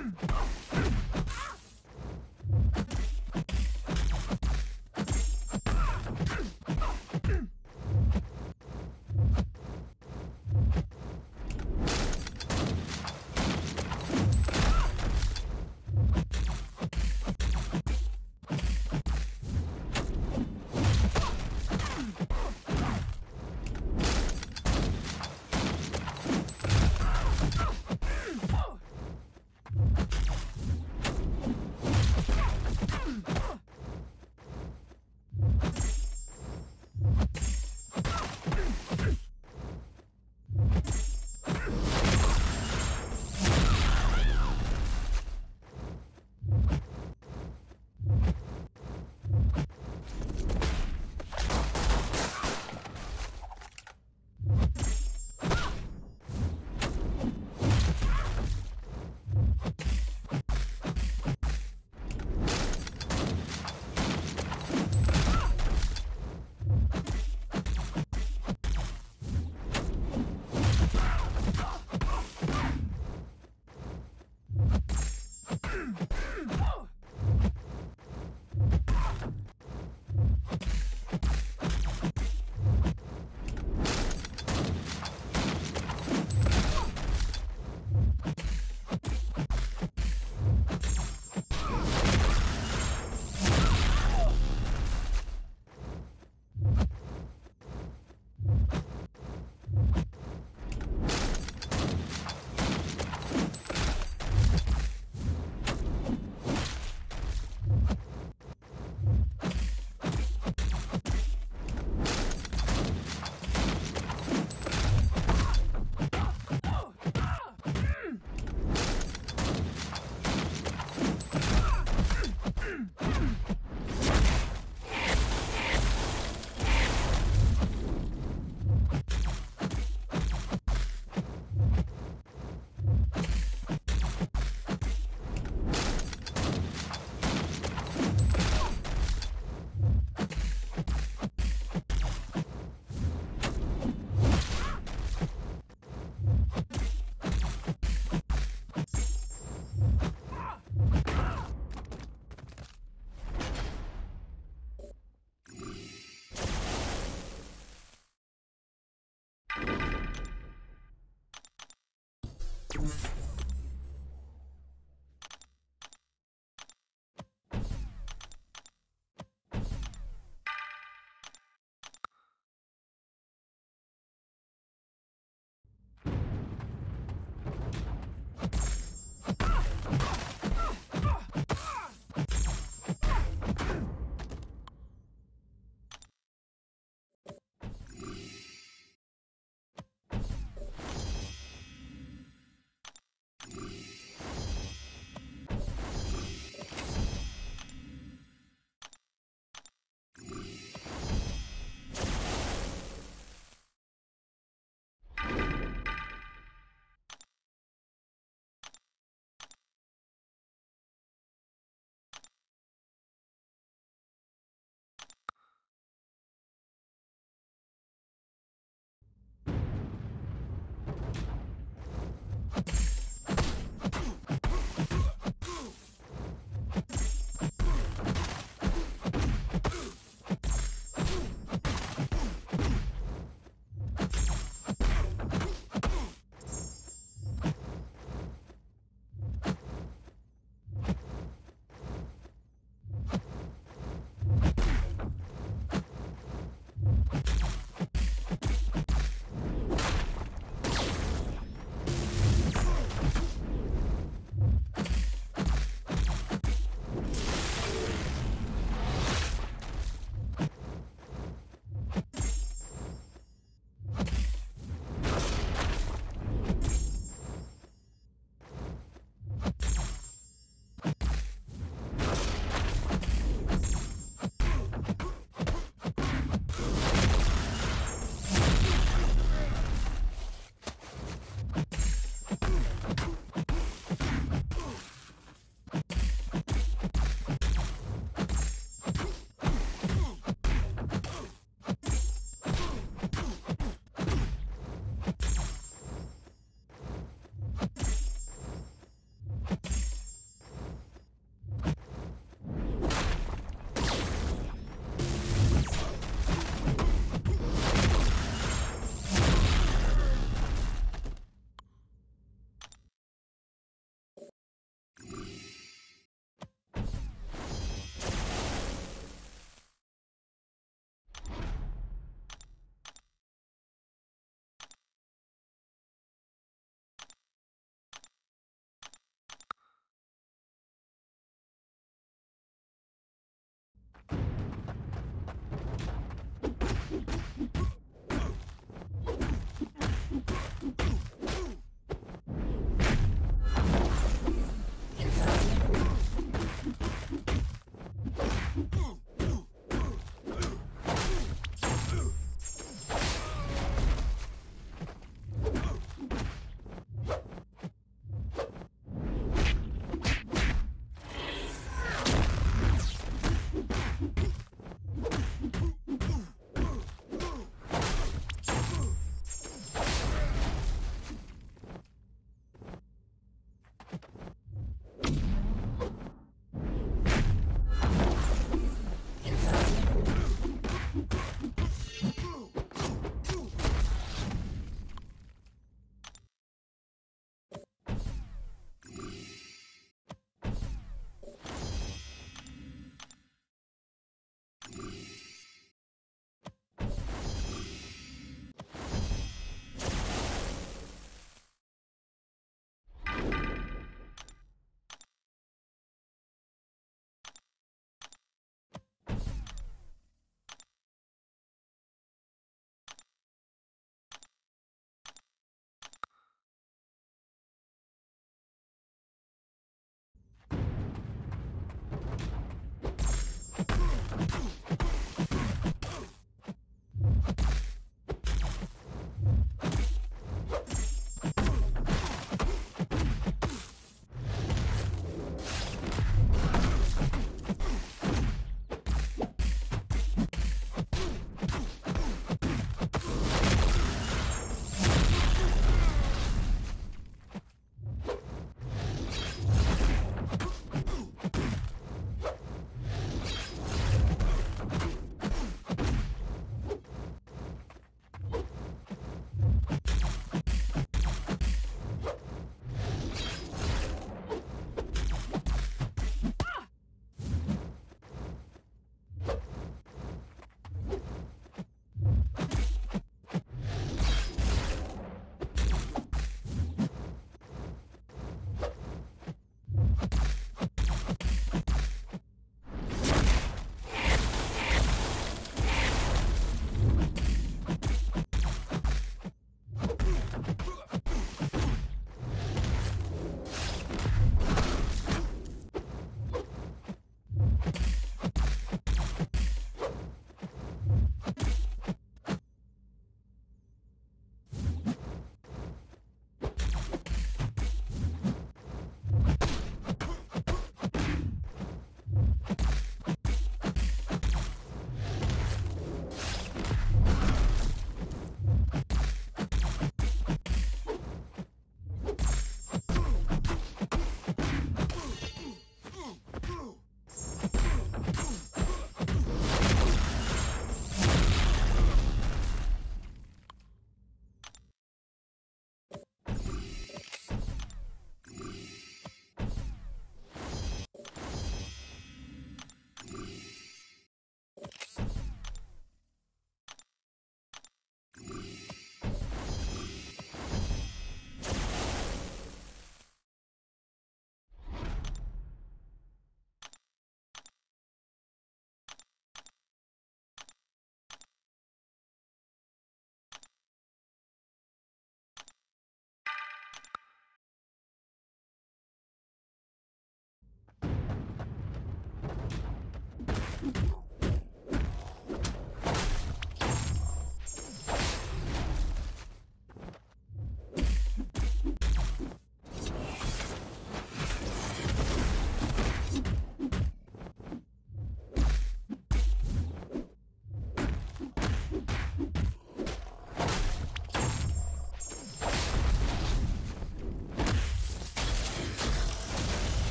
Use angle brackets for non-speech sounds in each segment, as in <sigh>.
Hmm. <clears throat>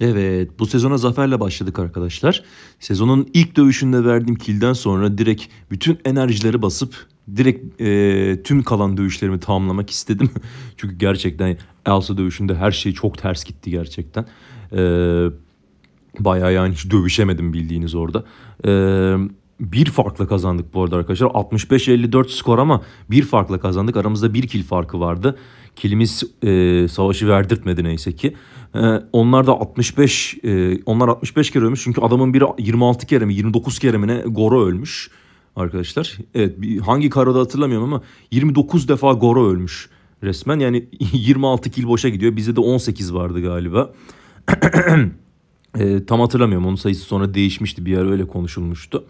Evet bu sezona zaferle başladık arkadaşlar. Sezonun ilk dövüşünde verdiğim kilden sonra direkt bütün enerjileri basıp direkt e, tüm kalan dövüşlerimi tamamlamak istedim. <laughs> Çünkü gerçekten Elsa dövüşünde her şey çok ters gitti gerçekten. E, bayağı yani hiç dövüşemedim bildiğiniz orada. E, bir farkla kazandık bu arada arkadaşlar. 65-54 skor ama bir farkla kazandık. Aramızda bir kil farkı vardı. Kilimiz e, savaşı verdirtmedi neyse ki. Ee, onlar da 65 e, onlar 65 kere ölmüş. Çünkü adamın biri 26 kere mi 29 kere mi ne Goro ölmüş arkadaşlar. Evet hangi karada hatırlamıyorum ama 29 defa Goro ölmüş resmen. Yani 26 <laughs> kil boşa gidiyor. Bizde de 18 vardı galiba. <clears throat> e, tam hatırlamıyorum. Onun sayısı sonra değişmişti. Bir yer öyle konuşulmuştu.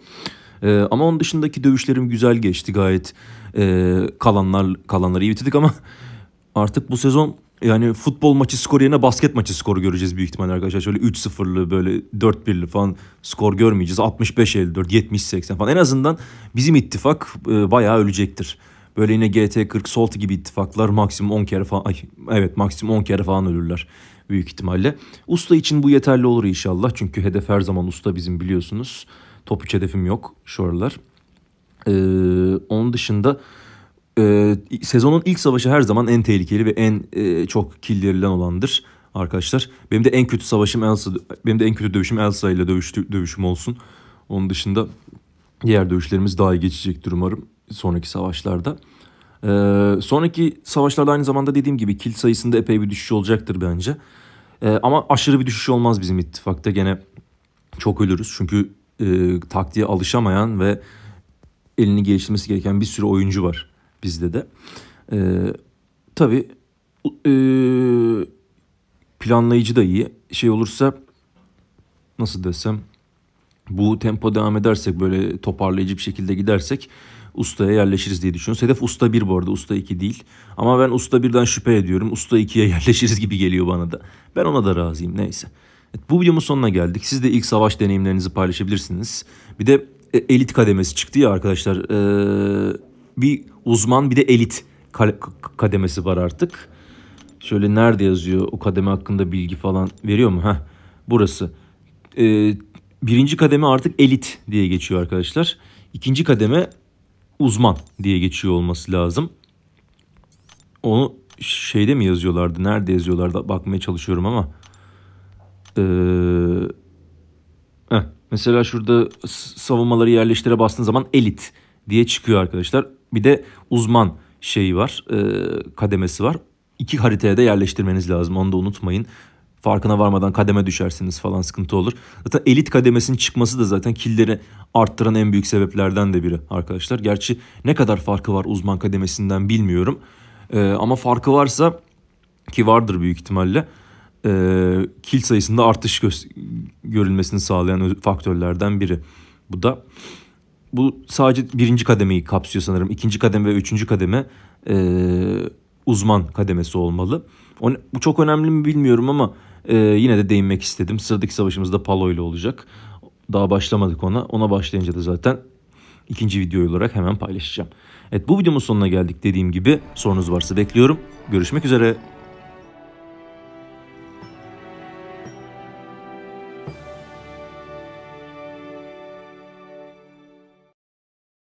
E, ama onun dışındaki dövüşlerim güzel geçti gayet. E, kalanlar kalanları iyi bitirdik ama <laughs> artık bu sezon yani futbol maçı skoru yerine basket maçı skoru göreceğiz büyük ihtimalle arkadaşlar. Şöyle 3-0'lı böyle 4-1'li falan skor görmeyeceğiz. 65-54, 70-80 falan. En azından bizim ittifak e, bayağı ölecektir. Böyle yine GT 40 Salt gibi ittifaklar maksimum 10 kere falan ay, evet maksimum 10 kere falan ölürler büyük ihtimalle. Usta için bu yeterli olur inşallah. Çünkü hedef her zaman usta bizim biliyorsunuz. Top 3 hedefim yok şu aralar. Ee, onun dışında e, sezonun ilk savaşı her zaman en tehlikeli ve en e, çok killerilen olandır arkadaşlar. Benim de en kötü savaşım Elsa, benim de en kötü dövüşüm Elsa ile dövüştü, dövüşüm olsun. Onun dışında diğer dövüşlerimiz daha iyi geçecektir umarım sonraki savaşlarda. Ee, sonraki savaşlarda aynı zamanda dediğim gibi kill sayısında epey bir düşüş olacaktır bence. Ee, ama aşırı bir düşüş olmaz bizim ittifakta gene çok ölürüz. Çünkü e, taktiğe alışamayan ve elini geliştirmesi gereken bir sürü oyuncu var bizde de. E, tabii e, planlayıcı da iyi. Şey olursa nasıl desem bu tempo devam edersek böyle toparlayıcı bir şekilde gidersek ustaya yerleşiriz diye düşünüyoruz. Hedef usta 1 bu arada usta 2 değil. Ama ben usta 1'den şüphe ediyorum. Usta 2'ye <laughs> yerleşiriz gibi geliyor bana da. Ben ona da razıyım neyse. Evet, bu videomun sonuna geldik. Siz de ilk savaş deneyimlerinizi paylaşabilirsiniz. Bir de e, elit kademesi çıktı ya arkadaşlar. Ee, bir uzman bir de elit kademesi var artık. Şöyle nerede yazıyor o kademe hakkında bilgi falan veriyor mu? Heh, burası. Ee, birinci kademe artık elit diye geçiyor arkadaşlar. İkinci kademe uzman diye geçiyor olması lazım. Onu şeyde mi yazıyorlardı? Nerede yazıyorlardı? Bakmaya çalışıyorum ama. Ee, heh, mesela şurada savunmaları yerleştire bastığın zaman elit diye çıkıyor arkadaşlar. Bir de uzman şeyi var, e, kademesi var. İki haritaya da yerleştirmeniz lazım. Onu da unutmayın. Farkına varmadan kademe düşersiniz falan sıkıntı olur. Zaten elit kademesinin çıkması da zaten killeri arttıran en büyük sebeplerden de biri arkadaşlar. Gerçi ne kadar farkı var uzman kademesinden bilmiyorum. E, ama farkı varsa ki vardır büyük ihtimalle e, kil sayısında artış görülmesini sağlayan faktörlerden biri. Bu da bu sadece birinci kademeyi kapsıyor sanırım. İkinci kademe ve üçüncü kademe e, uzman kademesi olmalı. O, bu çok önemli mi bilmiyorum ama e, yine de değinmek istedim. Sıradaki savaşımız da Palo ile olacak. Daha başlamadık ona. Ona başlayınca da zaten ikinci video olarak hemen paylaşacağım. Evet bu videomun sonuna geldik dediğim gibi. Sorunuz varsa bekliyorum. Görüşmek üzere.